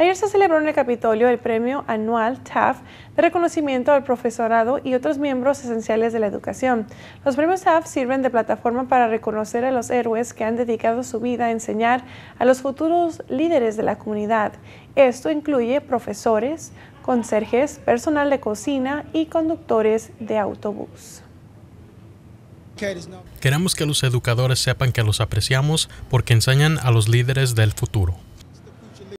Ayer se celebró en el Capitolio el premio anual TAF de reconocimiento al profesorado y otros miembros esenciales de la educación. Los premios TAF sirven de plataforma para reconocer a los héroes que han dedicado su vida a enseñar a los futuros líderes de la comunidad. Esto incluye profesores, conserjes, personal de cocina y conductores de autobús. Queremos que los educadores sepan que los apreciamos porque enseñan a los líderes del futuro.